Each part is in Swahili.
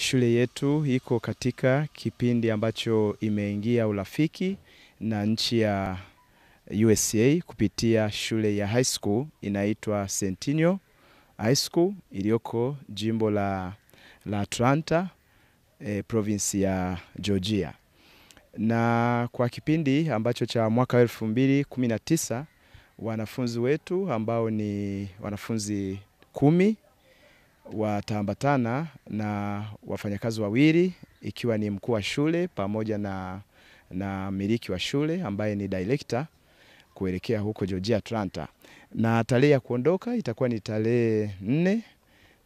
Shule yetu iko katika kipindi ambacho imeingia urafiki na nchi ya USA kupitia shule ya high school inaitwa Centennial High School iliyoko jimbo la, la Atlanta e, province ya Georgia. Na kwa kipindi ambacho cha mwaka 2019 wanafunzi wetu ambao ni wanafunzi kumi wataambatana na wafanyakazi wawili ikiwa ni mkuu wa shule pamoja na, na miliki wa shule ambaye ni director kuelekea huko Georgia Atlanta, na tarehe ya kuondoka itakuwa ni tarehe nne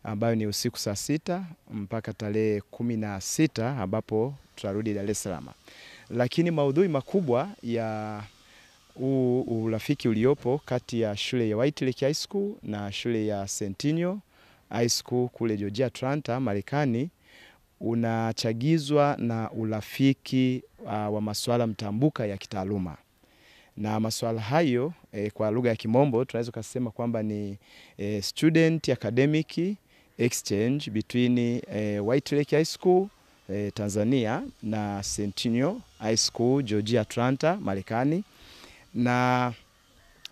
ambayo ni usiku saa sita mpaka tarehe kumi na sita ambapo tutarudi Dar es Salaam. Lakini maudhui makubwa ya huu urafiki uliopo kati ya shule ya White Lake High School na shule ya Centennial High School kule Georgia Atlanta, Marekani unachagizwa na urafiki uh, wa masuala mtambuka ya kitaaluma na masuala hayo eh, kwa lugha ya kimombo tunaweza kusema kwamba ni eh, student academic exchange between eh, White Lake High School eh, Tanzania na Centennial High School Georgia Atlanta Marekani, na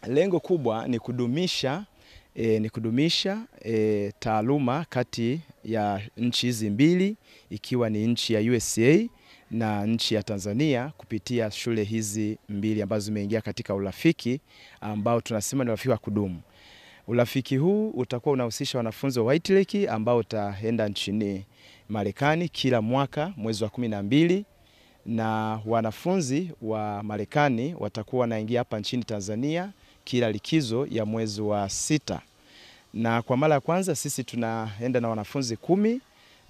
lengo kubwa ni kudumisha e, ni kudumisha e, taaluma kati ya nchi hizi mbili ikiwa ni nchi ya USA na nchi ya Tanzania kupitia shule hizi mbili ambazo zimeingia katika urafiki ambao tunasema ni urafiki wa kudumu. Urafiki huu utakuwa unahusisha wanafunzi wa White Lake ambao utaenda nchini Marekani kila mwaka mwezi wa kumi na mbili na wanafunzi wa Marekani watakuwa wanaingia hapa nchini Tanzania kila likizo ya mwezi wa sita, na kwa mara ya kwanza sisi tunaenda na wanafunzi kumi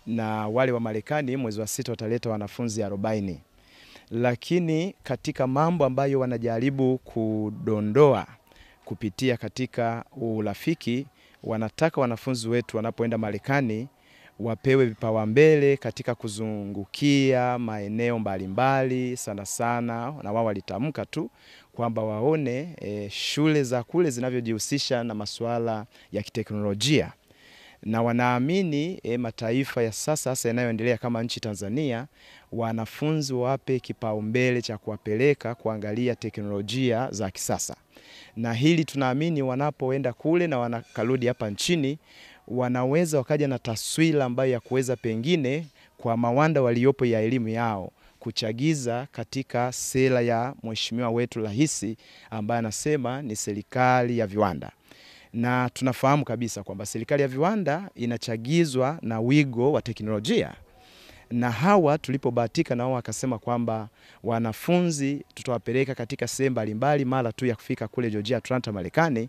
na wale wa Marekani mwezi wa sita wataleta wanafunzi arobaini. Lakini katika mambo ambayo wanajaribu kudondoa kupitia katika urafiki, wanataka wanafunzi wetu wanapoenda Marekani wapewe mbele katika kuzungukia maeneo mbalimbali sana sana, na wao walitamka tu kwamba waone e, shule za kule zinavyojihusisha na masuala ya kiteknolojia na wanaamini e, mataifa ya sasa hasa yanayoendelea kama nchi Tanzania, wanafunzi wape kipaumbele cha kuwapeleka kuangalia teknolojia za kisasa, na hili tunaamini wanapoenda kule na wanakarudi hapa nchini wanaweza wakaja na taswira ambayo ya kuweza pengine kwa mawanda waliopo ya elimu yao kuchagiza katika sera ya mheshimiwa wetu rais ambaye anasema ni serikali ya viwanda, na tunafahamu kabisa kwamba serikali ya viwanda inachagizwa na wigo wa teknolojia na hawa tulipobahatika na wao wakasema kwamba wanafunzi tutawapeleka katika sehemu mbalimbali mara tu ya kufika kule Georgia Atlanta Marekani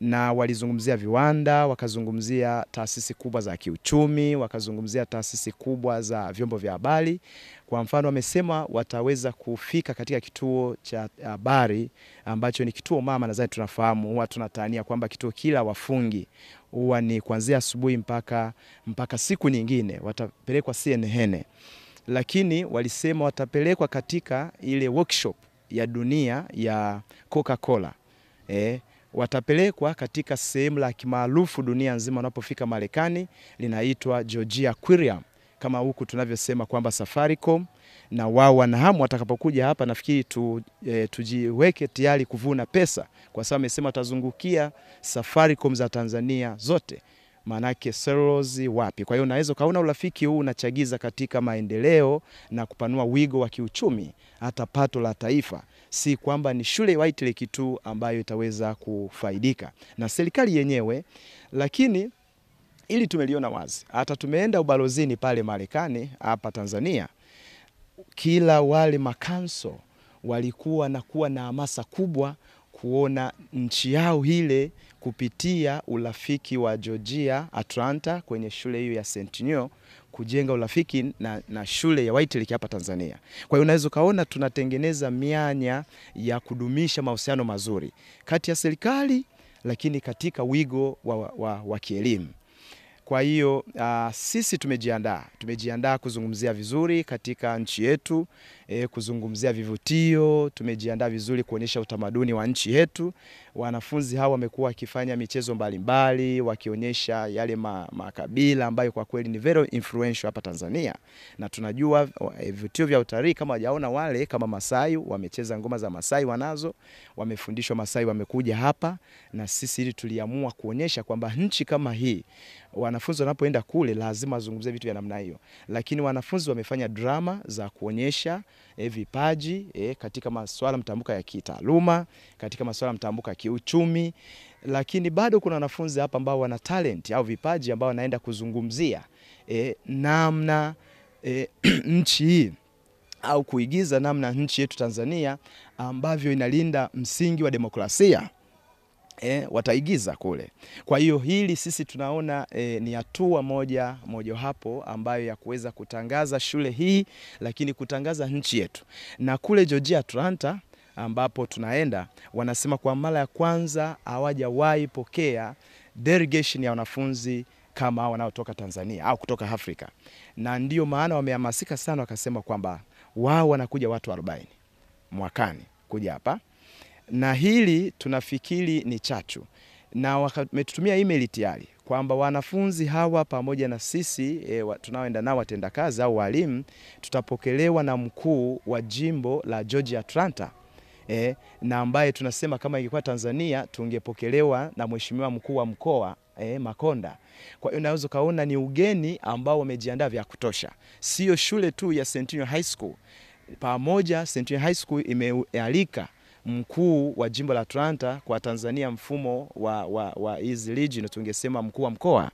na walizungumzia viwanda, wakazungumzia taasisi kubwa za kiuchumi, wakazungumzia taasisi kubwa za vyombo vya habari. Kwa mfano, wamesema wataweza kufika katika kituo cha habari ambacho ni kituo mama, nadhani tunafahamu, huwa tunatania kwamba kituo kila wafungi huwa ni kuanzia asubuhi mpaka, mpaka siku nyingine, watapelekwa CNN, lakini walisema watapelekwa katika ile workshop ya dunia ya Coca-Cola eh, watapelekwa katika sehemu la kimaarufu dunia nzima wanapofika Marekani, linaitwa Georgia Aquarium kama huku tunavyosema kwamba Safaricom na wao wanahamu watakapokuja hapa, nafikiri tu, e, tujiweke tayari kuvuna pesa, kwa sababu amesema watazungukia Safaricom za Tanzania zote maanake cells wapi. Kwa hiyo unaweza ukaona urafiki huu unachagiza katika maendeleo na kupanua wigo wa kiuchumi, hata pato la taifa. Si kwamba ni shule White Lake tu ambayo itaweza kufaidika na serikali yenyewe, lakini ili tumeliona wazi, hata tumeenda ubalozini pale Marekani, hapa Tanzania, kila wale makanso walikuwa na kuwa na hamasa kubwa kuona nchi yao ile kupitia urafiki wa Georgia Atlanta kwenye shule hiyo ya St. Neo kujenga urafiki na, na shule ya White hapa Tanzania. Kwa hiyo unaweza ukaona tunatengeneza mianya ya kudumisha mahusiano mazuri kati ya serikali lakini katika wigo wa, wa, wa kielimu. Kwa hiyo uh, sisi tumejiandaa tumejiandaa kuzungumzia vizuri katika nchi yetu e, kuzungumzia vivutio. Tumejiandaa vizuri kuonyesha utamaduni wa nchi yetu. Wanafunzi hawa wamekuwa wakifanya michezo mbalimbali, mbali, wakionyesha yale ma, makabila ambayo kwa kweli ni very influential hapa Tanzania, na tunajua e, vivutio vya utalii kama wajaona wale kama Masai wamecheza ngoma za Masai, wanazo wamefundishwa Masai, wamekuja hapa na sisi, ili tuliamua kuonyesha kwamba nchi kama hii wanafunzi wanapoenda kule lazima wazungumzie vitu vya namna hiyo, lakini wanafunzi wamefanya drama za kuonyesha e, vipaji e, katika masuala mtambuka ya kitaaluma, katika masuala mtambuka ya kiuchumi, lakini bado kuna wanafunzi hapa ambao wana talent au vipaji ambao wanaenda kuzungumzia e, namna e, nchi hii au kuigiza namna nchi yetu Tanzania ambavyo inalinda msingi wa demokrasia eh, wataigiza kule. Kwa hiyo hili sisi tunaona eh, ni hatua moja moja hapo ambayo ya kuweza kutangaza shule hii, lakini kutangaza nchi yetu. Na kule Georgia Atlanta ambapo tunaenda, wanasema kwa mara ya kwanza hawajawahi pokea delegation ya wanafunzi kama wanaotoka Tanzania au kutoka Afrika, na ndio maana wamehamasika sana, wakasema kwamba wao wanakuja watu 40 mwakani kuja hapa na hili tunafikiri ni chachu, na wametutumia email tayari kwamba wanafunzi hawa pamoja na sisi e, tunaoenda nao watendakazi au walimu tutapokelewa na mkuu wa jimbo la Georgia Atlanta. E, na ambaye tunasema kama ingekuwa Tanzania tungepokelewa na mheshimiwa mkuu wa mkoa e, Makonda. Kwa hiyo unaweza ukaona ni ugeni ambao wamejiandaa vya kutosha, sio shule tu ya Centennial High School pamoja. Centennial High School imealika mkuu wa jimbo la Atlanta kwa Tanzania mfumo wa, wa, wa East Region tungesema mkuu wa mkoa.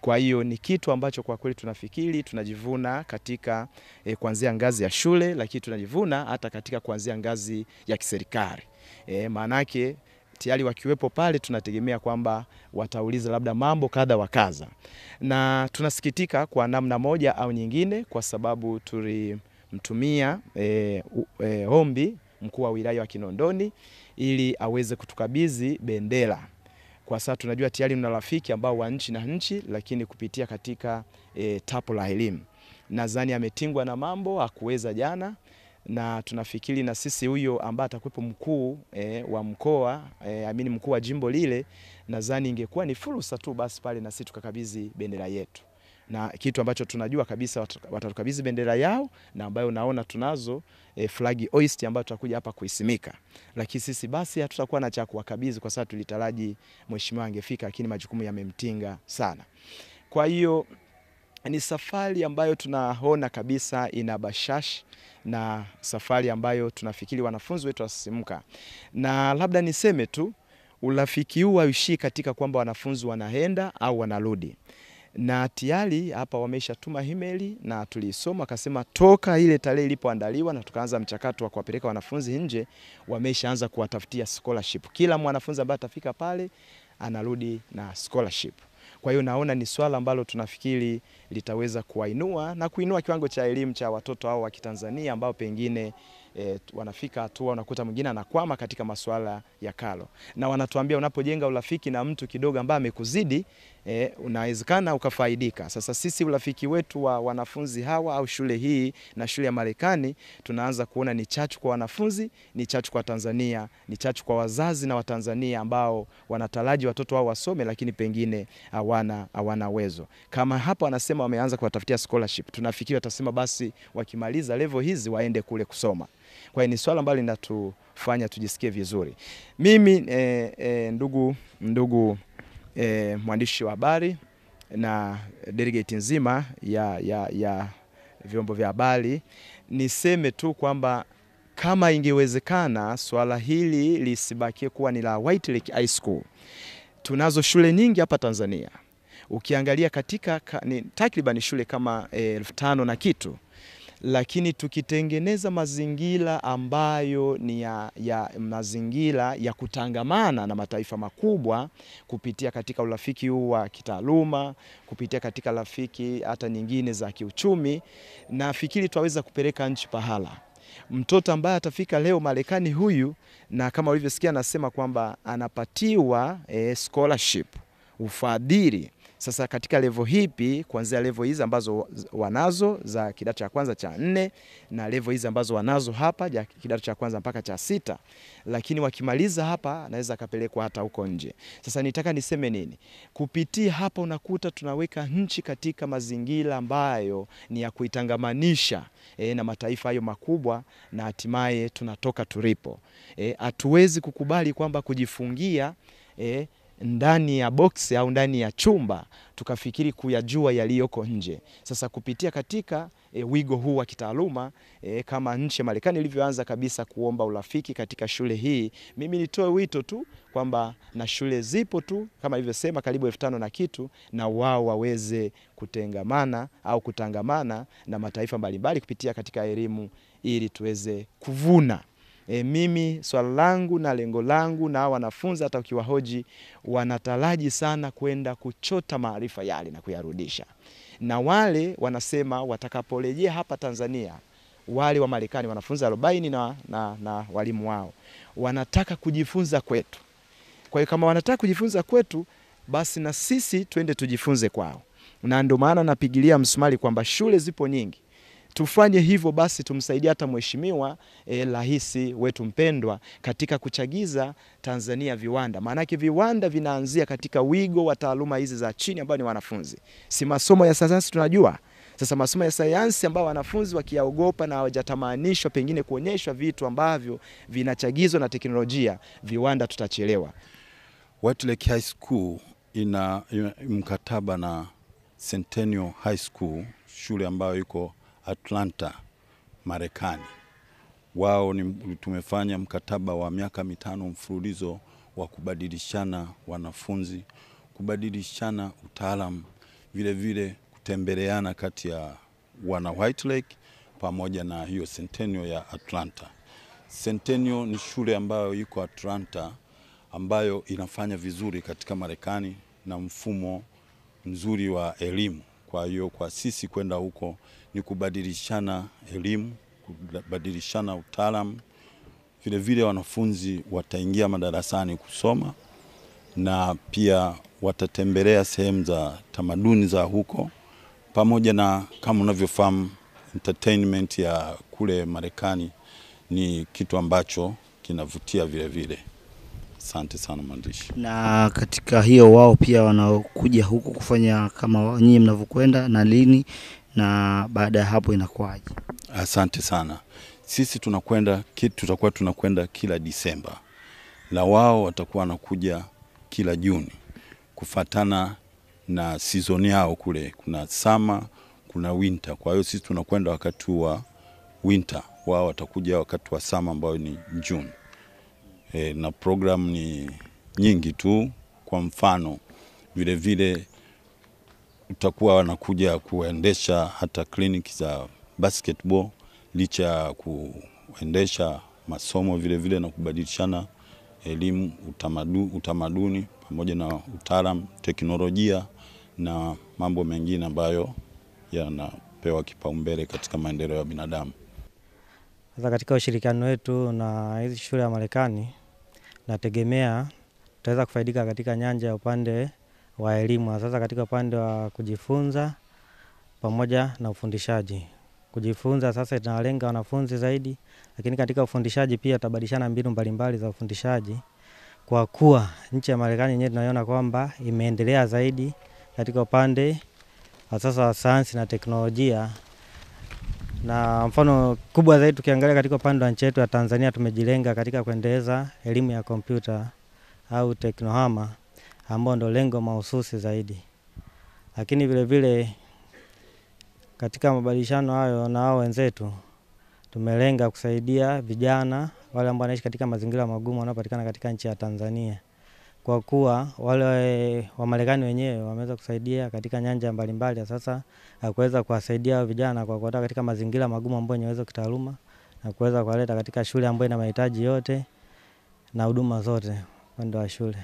Kwa hiyo ni kitu ambacho kwa kweli tunafikiri tunajivuna katika e, kuanzia ngazi ya shule, lakini tunajivuna hata katika kuanzia ngazi ya kiserikali e, maanake tayari wakiwepo pale tunategemea kwamba watauliza labda mambo kadha wa kadha, na tunasikitika kwa namna moja au nyingine, kwa sababu tulimtumia e, e, ombi mkuu wa wilaya wa Kinondoni ili aweze kutukabidhi bendera. Kwa sasa tunajua tayari mna rafiki ambao wa nchi na nchi, lakini kupitia katika e, eh, tapo la elimu, nadhani ametingwa na mambo hakuweza jana, na tunafikiri na sisi huyo ambaye atakuwepo mkuu e, wa mkoa e, amini mkuu wa jimbo lile, nadhani ingekuwa ni fursa tu basi pale na sisi tukakabidhi bendera yetu na kitu ambacho tunajua kabisa watatukabidhi bendera yao na ambayo unaona tunazo e, flag hoist ambayo tutakuja hapa kuisimika, lakini sisi basi hatutakuwa na cha kuwakabidhi kwa sababu tulitaraji mheshimiwa angefika, lakini majukumu yamemtinga sana. Kwa hiyo ni safari ambayo tunaona kabisa ina bashash na safari ambayo tunafikiri wanafunzi wetu wasisimuka, na labda niseme tu urafiki huu hauishii katika kwamba wanafunzi wanaenda au wanarudi na tayari hapa wameshatuma email na tulisoma akasema toka ile tarehe ilipoandaliwa na tukaanza mchakato wa kuwapeleka wanafunzi nje, wameshaanza kuwatafutia scholarship. Kila mwanafunzi ambaye atafika pale anarudi na scholarship. Kwa hiyo naona ni swala ambalo tunafikiri litaweza kuwainua na kuinua kiwango cha elimu cha watoto hao wa Kitanzania ambao pengine e, wanafika hatua unakuta mwingine anakwama katika masuala ya kalo, na wanatuambia unapojenga urafiki na mtu kidogo ambaye amekuzidi eh, unawezekana ukafaidika. Sasa sisi urafiki wetu wa wanafunzi hawa au shule hii na shule ya Marekani tunaanza kuona ni chachu kwa wanafunzi, ni chachu kwa Tanzania, ni chachu kwa wazazi na Watanzania ambao wanataraji watoto wao wasome, lakini pengine hawana hawana uwezo. Kama hapa wanasema wameanza kuwatafutia scholarship, tunafikiri watasema basi wakimaliza level hizi waende kule kusoma. Kwa hiyo ni swala ambalo linatufanya tujisikie vizuri. Mimi eh, eh, ndugu ndugu e, mwandishi wa habari na delegate nzima ya, ya, ya vyombo vya habari. Niseme tu kwamba kama ingewezekana swala hili lisibakie kuwa ni la White Lake High School. Tunazo shule nyingi hapa Tanzania ukiangalia katika ka, takriban shule kama eh, elfu tano na kitu lakini tukitengeneza mazingira ambayo ni ya, ya mazingira ya kutangamana na mataifa makubwa kupitia katika urafiki huu wa kitaaluma, kupitia katika rafiki hata nyingine za kiuchumi, nafikiri twaweza kupeleka nchi pahala mtoto ambaye atafika leo Marekani huyu, na kama ulivyosikia anasema kwamba anapatiwa eh, scholarship ufadhili sasa katika levo hipi, kuanzia levo hizi ambazo wanazo za kidato cha kwanza cha nne na levo hizi ambazo wanazo hapa ya kidato cha kwanza mpaka cha sita, lakini wakimaliza hapa anaweza akapelekwa hata huko nje. Sasa nitaka niseme nini? Kupitia hapa unakuta tunaweka nchi katika mazingira ambayo ni ya kuitangamanisha e, na mataifa hayo makubwa na hatimaye tunatoka tulipo. Eh, hatuwezi e, kukubali kwamba kujifungia e, ndani ya boksi au ndani ya chumba tukafikiri kuyajua yaliyoko nje. Sasa kupitia katika e, wigo huu wa kitaaluma e, kama nchi ya Marekani ilivyoanza kabisa kuomba urafiki katika shule hii, mimi nitoe wito tu kwamba na shule zipo tu kama ilivyosema karibu elfu tano na kitu, na wao waweze kutengamana au kutangamana na mataifa mbalimbali kupitia katika elimu ili tuweze kuvuna E, mimi swala langu na lengo langu na wanafunzi hata ukiwahoji wanataraji sana kwenda kuchota maarifa yale na kuyarudisha, na wale wanasema watakaporejea hapa Tanzania wale wa Marekani wanafunzi arobaini na, na, na walimu wao wanataka kujifunza kwetu. Kwa hiyo kama wanataka kujifunza kwetu, basi na sisi twende tujifunze kwao, na ndio maana napigilia msumari kwamba shule zipo nyingi Tufanye hivyo basi, tumsaidie hata mheshimiwa eh, rais wetu mpendwa katika kuchagiza Tanzania viwanda, maanake viwanda vinaanzia katika wigo wa taaluma hizi za chini ambao ni wanafunzi, si masomo ya sayansi tunajua sasa masomo ya sayansi ambao wanafunzi wakiyaogopa na hawajatamanishwa pengine kuonyeshwa vitu ambavyo vinachagizwa na teknolojia viwanda, tutachelewa. White Lake High School ina, ina mkataba na Centennial High School, shule ambayo iko Atlanta Marekani. Wao ni tumefanya mkataba wa miaka mitano mfululizo wa kubadilishana wanafunzi, kubadilishana utaalamu, vile vile kutembeleana kati ya wana White Lake pamoja na hiyo Centennial ya Atlanta. Centennial ni shule ambayo iko Atlanta ambayo inafanya vizuri katika Marekani na mfumo mzuri wa elimu. Kwa hiyo kwa sisi kwenda huko ni kubadilishana elimu, kubadilishana utaalamu, vilevile wanafunzi wataingia madarasani kusoma na pia watatembelea sehemu za tamaduni za huko, pamoja na kama unavyofahamu entertainment ya kule Marekani ni kitu ambacho kinavutia vilevile. Asante sana mwandishi. Na katika hiyo wao pia wanakuja huku kufanya kama nyinyi mnavyokwenda na lini na baada ya hapo inakuwaje? Asante sana. Sisi tunakwenda tutakuwa tunakwenda kila Disemba, na wao watakuwa wanakuja kila Juni kufatana na season yao kule, kuna summer, kuna winter. Kwa hiyo sisi tunakwenda wakati wa winter, wao watakuja wakati wa summer ambayo ni June e, na programu ni nyingi tu. Kwa mfano vile vile utakuwa wanakuja kuendesha hata kliniki za basketball, licha ya kuendesha masomo vilevile vile na kubadilishana elimu, utamaduni, utamaduni pamoja na utaalamu, teknolojia na mambo mengine ambayo yanapewa kipaumbele katika maendeleo ya binadamu. Sasa katika ushirikiano wetu na hizi shule ya Marekani nategemea tutaweza kufaidika katika nyanja ya upande wa elimu, sasa katika upande wa kujifunza pamoja na ufundishaji. Kujifunza sasa inawalenga wanafunzi zaidi, lakini katika ufundishaji pia tutabadilishana mbinu mbalimbali za ufundishaji, kwa kuwa nchi ya Marekani yenyewe tunaiona kwamba imeendelea zaidi katika upande wa sasa wa sayansi na teknolojia na mfano kubwa zaidi tukiangalia katika upande wa nchi yetu ya Tanzania, tumejilenga katika kuendeleza elimu ya kompyuta au teknohama ambao ndo lengo mahususi zaidi, lakini vilevile katika mabadilishano hayo na hao wenzetu tumelenga kusaidia vijana wale ambao wanaishi katika mazingira magumu wanaopatikana katika nchi ya Tanzania kwa kuwa wale Wamarekani wenyewe wameweza kusaidia katika nyanja mbalimbali sasa ya kuweza kuwasaidia vijana kwa kuwatoa katika mazingira magumu ambayo ni uwezo kitaaluma na kuweza kuwaleta katika shule ambayo ina mahitaji yote na huduma zote upande wa shule.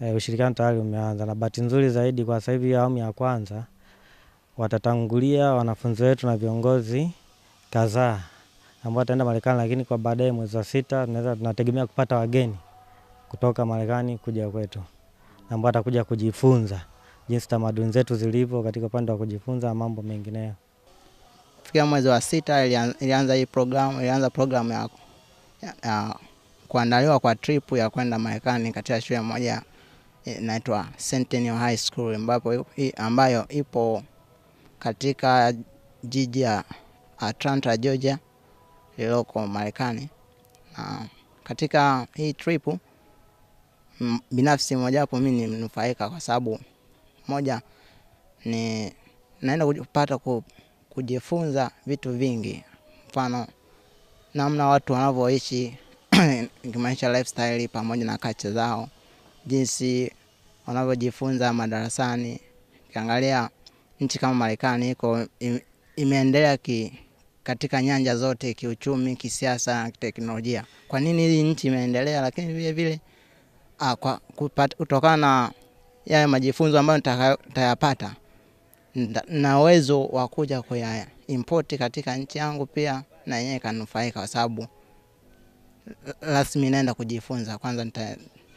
E, ushirikiano tayari umeanza na bahati nzuri zaidi kwa sasa hivi awamu ya kwanza watatangulia wanafunzi wetu na viongozi kadhaa ambao ataenda Marekani, lakini kwa baadaye mwezi wa sita tunategemea kupata wageni kutoka Marekani kuja kwetu ambao atakuja kujifunza jinsi tamaduni zetu zilivyo katika upande wa kujifunza mambo mengineyo. Kufikia mwezi wa sita ilianza hii program, ilianza programu ya, ya kuandaliwa kwa trip ya kwenda Marekani katika shule moja inaitwa Centennial High School ambapo ambayo ipo katika jiji ya Atlanta, Georgia lililoko Marekani. Na katika hii trip binafsi, mojawapo mimi nimenufaika kwa sababu moja ni naenda kupata kujifunza vitu vingi, mfano namna watu wanavyoishi kimaisha, lifestyle pamoja na kacha zao, jinsi wanavyojifunza madarasani. Ukiangalia nchi kama Marekani iko imeendelea ki, katika nyanja zote, kiuchumi, kisiasa, teknolojia. Kwa nini hii nchi imeendelea? Lakini vile vile ah, kutokana na yale majifunzo ambayo nitayapata, na uwezo wa kuja kuya import katika nchi yangu, pia na yeye kanufaika, kwa sababu rasmi naenda kujifunza. Kwanza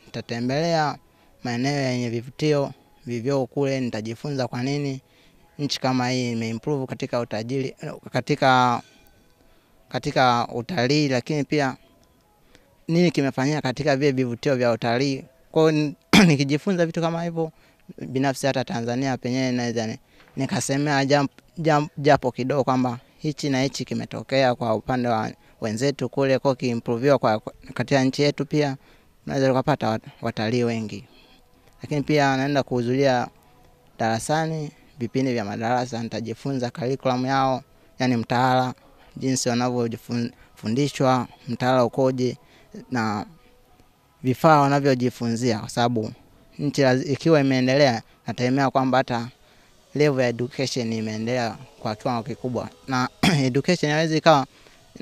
nitatembelea maeneo yenye vivutio vivyo kule, nitajifunza kwa nini nchi kama hii imeimprove katika utajiri, katika, katika utalii, lakini pia nini kimefanyika katika vile vivutio vya utalii. Kwa hiyo nikijifunza vitu kama hivyo binafsi, hata Tanzania penyewe naweza nikasemea jam, jam, japo kidogo kwamba hichi na hichi kimetokea kwa upande wa wenzetu kule, kwa kiimproviwa kwa katika nchi yetu, pia naweza kupata watalii wengi, lakini pia naenda kuhudhuria darasani vipindi vya madarasa, nitajifunza curriculum yao, yani mtaala, jinsi wanavyofundishwa, mtaala ukoje na vifaa wanavyojifunzia, kwa sababu nchi ikiwa imeendelea, nategemea kwamba hata level ya education imeendelea kwa kiwango kikubwa, na education haiwezi ikawa,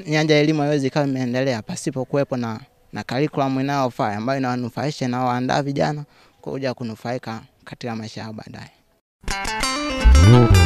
nyanja ya elimu haiwezi ikawa imeendelea pasipo kuwepo na na curriculum inayofaa ambayo inawanufaisha na waandaa vijana kuja kunufaika katika maisha yao baadaye. Mm-hmm.